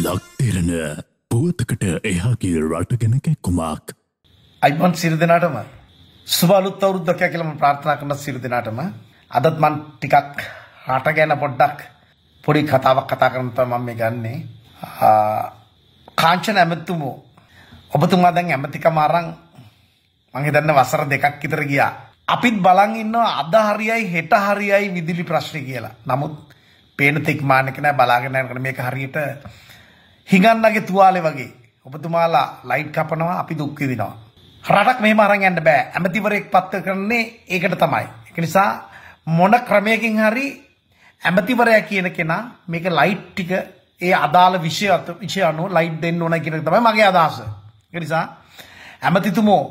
ලක්තිරණ පුවතකට එහාගේ රටගෙන කැක්කුමක්. අයිබන් සිරිදිනාටම සුබලුත් අවරුද්ධකය කියලම ප්‍රාර්ථනා කරන සිරිදිනාටම අදත් මන් ටිකක් රට ගැන පොඩ්ඩක් පොඩි කතාවක් කතා කරනත මම මේ ගන්නේ කාංචන ඇමැත්තුමෝ ඔබතුමා දැන් ඇමතිකම අරන් මං හිතන්නේ වසර දෙකක් විතර ගියා. අපිත් බලන් ඉන්නවා අද හරියයි හෙට හරියයි විදුලි ප්‍රශ්නේ කියලා. නමුත් පේන තෙක් මානක නැහැ බලාගෙන යනකොට මේක හරියට හිඟන්නගේ තුවාලේ වගේ ඔබතුමාලා ලයිට් කපනවා අපි දුක් විඳිනවා. රටක් මෙහෙම අරන් යන්න බෑ. ඇමතිවරයෙක් පත්ව කරන්නේ ඒකට තමයි. ඒක නිසා මොන ක්‍රමයකින් හරි ඇමතිවරයා කියන කෙනා මේක ලයිට් ටික ඒ අදාළ විෂය විෂය අනුව ලයිට් දෙන්න ඕන කියන එක තමයි මගේ අදහස. ඒ නිසා ඇමතිතුමෝ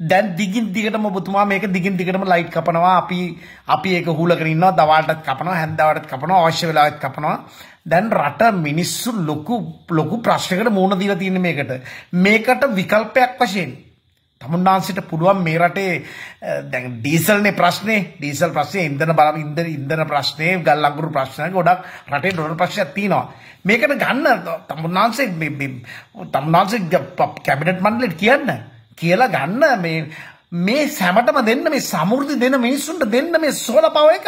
දැන් දිගින් දිගටම ඔබතුමා මේක දිගින් දිගටම ලයිට් කපනවා අපි අපි ඒක හූලගෙන ඉන්නවා දවල්ටත් කපනවා හැන්දෑවටත් කපනවා අවශ්‍ය වෙලාවෙත් කපනවා දැන් රට මිනිස්සු ලොකු ලොකු ප්‍රශ්නයකට මුහුණ දීලා තියෙන මේකට මේකට විකල්පයක් වශයෙන් තමුන්නාන්සිට පුළුවන් මේ රටේ දැන් ඩීසල්නේ ප්‍රශ්නේ ඩීසල් ප්‍රශ්නේ ඉන්ධන බල ඉන්ධන ඉන්ධන ප්‍රශ්නේ ගල් අඟුරු ප්‍රශ්න ගොඩක් රටේ ඩොලර් ප්‍රශ්නයක් තියෙනවා මේකට ගන්න තමුන්නාන්සේ මේ තමුන්නාන්සේ කැබිනට් මණ්ඩලෙට කියන්න කියලා ගන්න මේ මේ සැමටම දෙන්න මේ සමෘද්ධි දෙන මිනිස්සුන්ට දෙන්න මේ සෝල පව එක.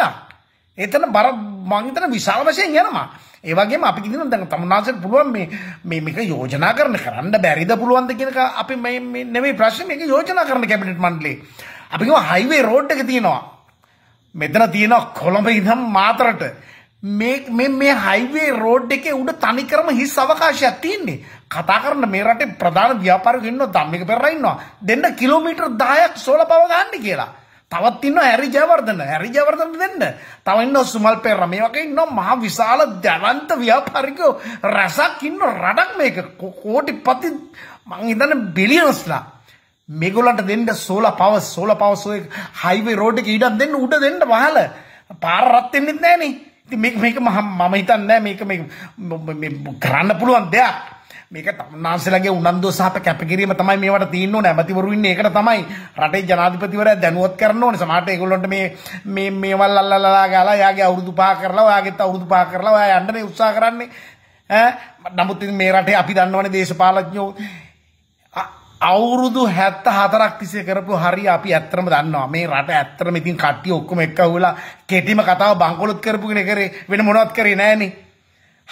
එතන බර මංතන විශාල වශයෙන් යනවා. ඒ වගේම අපි කියන දැන් තමුන්නාසට පුළුවන් මේ මේ මේක යෝජනා කරන්න කරන්න බැරිද පුළුවන්ද කියන එක අපි මේ නෙමෙයි ප්‍රශ්නේ මේක යෝජනා කරන්න කැබිනට් මණ්ඩලේ. අපි කියමු හයිවේ රෝඩ් එක තියෙනවා. මෙතන තියෙනවා කොළඹ ඉඳන් මාතරට මේ මේ මේ හයිවේ රෝඩ් එකේ උඩ තනිකරම හිස් අවකාශයක් තියෙන්නේ. කතා කරන මේ රටේ ප්‍රධාන ව්‍යාපාරිකයෝ ඉන්නවා ධම්මික පෙරලා ඉන්නවා. දෙන්න කිලෝමීටර් 10ක් සෝල පව ගන්න කියලා. තවත් ඉන්නවා හැරි ජයවර්ධන. හැරි ජයවර්ධන දෙන්න. තව ඉන්නවා සුමල් පෙරලා. මේ වගේ ඉන්නවා මහ විශාල දැවන්ත ව්‍යාපාරිකයෝ රසක් ඉන්න රටක් මේක. කෝටිපති මං හිතන්නේ බිලියනස්ලා. මේගොල්ලන්ට දෙන්න සෝල පව සෝල පව සෝයේ හයිවේ රෝඩ් එකේ ඉඩක් දෙන්න උඩ දෙන්න වහල. පාර රත් වෙන්නෙත් නැහනේ. මේක මම හිතන්නේ මේක මේ කරන්න පුළුවන් දෙයක්. මේක තමන්නාන්සේලාගේ උනන්දුව සහ කැපකිරීම තමයි මේවට තියෙන්න ඕනේ. ඇමතිවරු ඉන්නේ ඒකට තමයි. රටේ ජනාධිපතිවරයා දැනුවත් කරන්න ඕනේ. සමහරට ඒගොල්ලන්ට මේ මේ මේවල් අල්ලලා ගාලා යාගේ අවුරුදු පහ කරලා ඔයාගෙත් අවුරුදු පහ කරලා ඔයා යන්න උත්සාහ කරන්නේ. ඈ නමුත් මේ රටේ අපි දන්නවනේ දේශපාලඥයෝ අවුරුදු හැත්ත හතරක් තිසේ කරපු හරි අපි ඇත්තරම දන්නවා මේ රට ඇත්තරම ඉතින් කට්ටිය ඔක්කොම එක්ක වුලා කෙටිම කතාව බංකොලොත් කරපු කෙනේ කරේ වෙන මොනවත් කරේ නෑනේ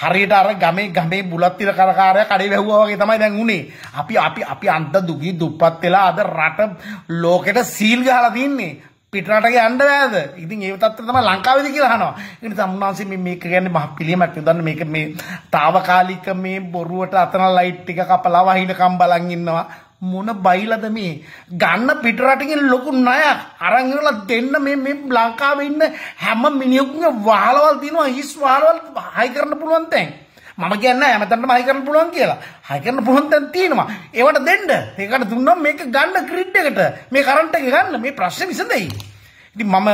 හරියට අර ගමේ ගමේ බුලත් තිර කරකාරය කඩේ වැහුවා වගේ තමයි දැන් උනේ අපි අපි අපි අන්ත දුකී දුප්පත් වෙලා අද රට ලෝකෙට සීල් ගහලා තින්නේ පිටරටගේ යන්න බෑද? ඉතින් ඒ තත්ත්වය තමයි ලංකාවේදී කියලා අහනවා. ඒ නිසා උන්වහන්සේ මේ මේක කියන්නේ මහ පිළියමක් යොදන්න මේක මේ తాවකාලික මේ බොරුවට අතන ලයිට් ටික කපලා වහිනකම් බලන් ඉන්නවා. මොන බයිලද මේ ගන්න පිටරටකින් ලොකු නයක් අරන් ඉවරලා දෙන්න මේ මේ ලංකාවේ ඉන්න හැම මිනිහෙකුගේ වහලවල් දිනවා හිස් වහලවල් හයි කරන්න පුළුවන් තැන් මම කියන්නේ හැමතැනම හයි කරන්න පුළුවන් කියලා හයි කරන්න පුළුවන් තැන් තියෙනවා ඒවට දෙන්න ඒකට දුන්නොත් මේක ගන්න ක්‍රිඩ් එකට මේ කරන්ට් එක ගන්න මේ ප්‍රශ්නේ විසඳෙයි ඉතින් මම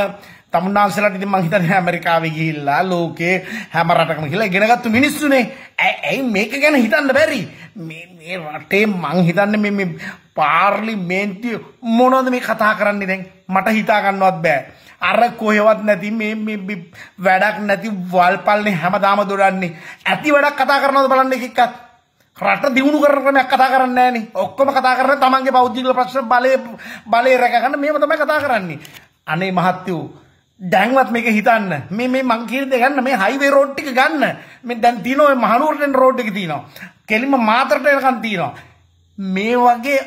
තමුන්නාන්සලට ඉතින් මං හිතන්නේ ඇමරිකාවේ ගිහිල්ලා ලෝකේ හැම රටකම ගිහිල්ලා ඉගෙනගත්තු මිනිස්සුනේ. ඇයි මේක ගැන හිතන්න බැරි? මේ මේ රටේ මං හිතන්නේ මේ මේ පාර්ලිමේන්තුව මොනවද මේ කතා කරන්නේ දැන්? මට හිතා ගන්නවත් බෑ. අර කොහෙවත් නැති මේ මේ වැඩක් නැති වල්පල්නේ හැමදාම දොඩන්නේ. ඇති වැඩක් කතා කරනවද බලන්න එක එක්කත්. රට දියුණු කරන ක්‍රමයක් කතා කරන්නේ නැහනේ. ඔක්කොම කතා කරන්නේ තමන්ගේ බෞද්ධික ප්‍රශ්න බලේ බලේ රැකගන්න මේව තමයි කතා කරන්නේ. අනේ මහත්යෝ දැන්වත් මේක හිතන්න මේ මේ මං කියන දේ ගන්න මේ හයිවේ රෝඩ් ටික ගන්න මේ දැන් තියෙන ඔය මහනුවරට එන රෝඩ් එක තියෙනවා කෙලිම මාතරට එනකන් තියෙනවා මේ වගේ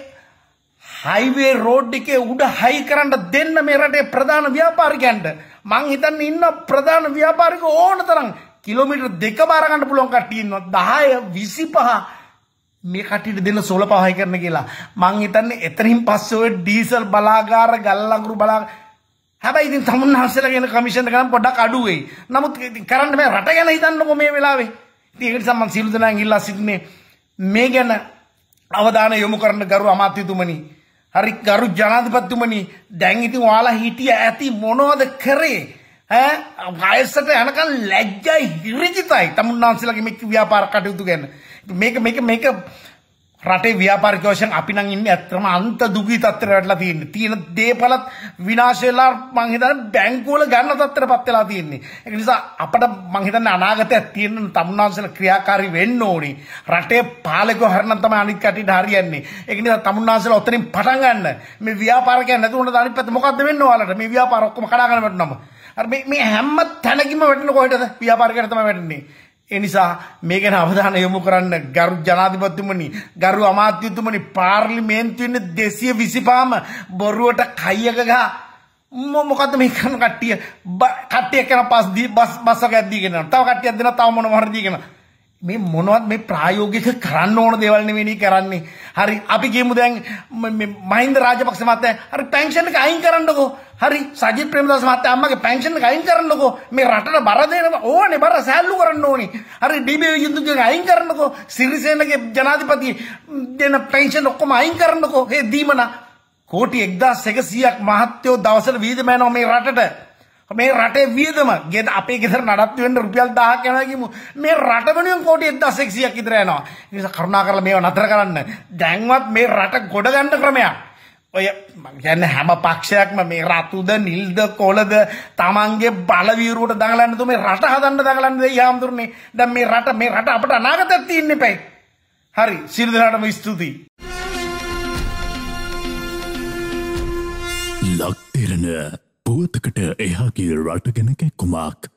හයිවේ රෝඩ් එකේ උඩ හයි කරන්න දෙන්න මේ රටේ ප්‍රධාන ව්‍යාපාරිකයන්ට මං හිතන්නේ ඉන්න ප්‍රධාන ව්‍යාපාරික ඕන තරම් කිලෝමීටර් දෙක බාර ගන්න පුළුවන් කට්ටිය ඉන්නවා 10 25 මේ කටියට දෙන්න සොල පහයි කරන කියලා මං හිතන්නේ එතනින් පස්සේ ඔය ඩීසල් බලාගාර ගල්ලඟුරු බලා හැබැයි ඉතින් තමුන් වහන්සේලා කියන කමිෂන් එක නම් පොඩ්ඩක් අඩු වෙයි. නමුත් කරන්න මේ රට ගැන හිතන්නකෝ මේ වෙලාවේ. ඉතින් ඒක නිසා මම සියලු දෙනාගෙන් ඉල්ලා සිටින්නේ මේ ගැන අවධානය යොමු කරන ගරු අමාත්‍යතුමනි හරි ගරු ජනාධිපතිතුමනි දැන් ඉතින් ඔයාලා හිටිය ඇති මොනවද කරේ ඈ වයසට යනකම් ලැජ්ජයි හිරිජිතයි තමුන්නාන්සලාගේ මේ ව්‍යාපාර කටයුතු ගැන මේක මේක මේක රටේ ව්‍යාපාරික වශයෙන් අපි නම් ඉන්නේ ඇත්තම අන්ත දුගී තත්ත්වයට වැටලා තියෙන්නේ. තියෙන දේපලත් විනාශ වෙලා මං හිතන්නේ බැංකුවල ගන්න තත්ත්වයටපත් වෙලා තියෙන්නේ. ඒක නිසා අපිට මං හිතන්නේ අනාගතයක් තියෙන තමුන්නාන්සලා ක්‍රියාකාරී වෙන්න ඕනි. රටේ පාලකව හරිනම් තමයි අනිත් කටට හරියන්නේ. ඒක නිසා තමුන්නාන්සලා ඔතනින් පටන් ගන්න. මේ ව්‍යාපාරිකයන් නැති වුණාට අනිත් පැත්ත මොකද්ද වෙන්නේ ඔයාලට? මේ ව්‍යාපාර ඔක්කොම කඩා ගන්න වැටුනම. අර මේ මේ හැම තැනකින්ම වැටෙන කොහෙටද? ව්‍යාපාරිකයන් තමයි වැටෙන්නේ. එනිසා මේ ගැන අවධානය යොමු කරන්න ගරු ජනාධිපතිතුමනි ගරු අමාත්‍යතුමනි පාර්ලිමේන්තුවෙන්න දෙසිය විසිපාම බොරුවට කයියක ගහ මොකද මේ කරන කට්ටිය කට්ටිය කරන පස් දී බස් බස්සක ඇද්දීගෙන තව කට්ටියක් දෙනවා තව මොන මොහරි දීගෙන මේ මොනවත් මේ ප්‍රායෝගික කරන්න ඕන දේවල් නෙවෙයි කරන්නේ හරි අපි කියමු දැන් මහින්ද රාජපක්ෂ මහත්තයා හරි පෙන්ෂන් එක අයින් කරන්නකෝ හරි සජිත් ප්‍රේමදාස මහත්තයා අම්මගේ පෙන්ෂන් එක අයින් කරන්නකෝ මේ රටට බර දෙනවා ඕනේ බර සෑල්ලු කරන්න ඕනේ හරි ඩීබී විජින්දුගෙන් අයින් කරන්නකෝ සිරිසේනගේ ජනාධිපති දෙන පෙන්ෂන් ඔක්කොම අයින් කරන්නකෝ ඒ දීමන කෝටි 1100ක් මහත්යෝ දවසට වියදම යනවා මේ රටට මේ රටේ වියදම ගෙද අපේ ගෙදර නඩත්තු වෙන්න රුපියල් 1000ක් යනවා කියමු මේ රට වෙනුවෙන් කෝටි 1100ක් විතර යනවා ඒ නිසා කරුණාකරලා මේව නතර කරන්න දැන්වත් මේ රට ගොඩ ගන්න ක්‍රමයක් ඔය මං කියන්නේ හැම පක්ෂයක්ම මේ රතුද නිල්ද කොළද තමන්ගේ බලවීරුවට දඟලන්න දුමේ රට හදන්න දඟලන්න දෙයි හාමුදුරනේ. දැන් මේ රට මේ රට අපට අනාගතයක් තියෙන්න එපයි. හරි සියලු දෙනාටම ස්තුතියි. ලක්තිරණ පුවතකට එහා ගිය රට ගැන කැක්කුමක්.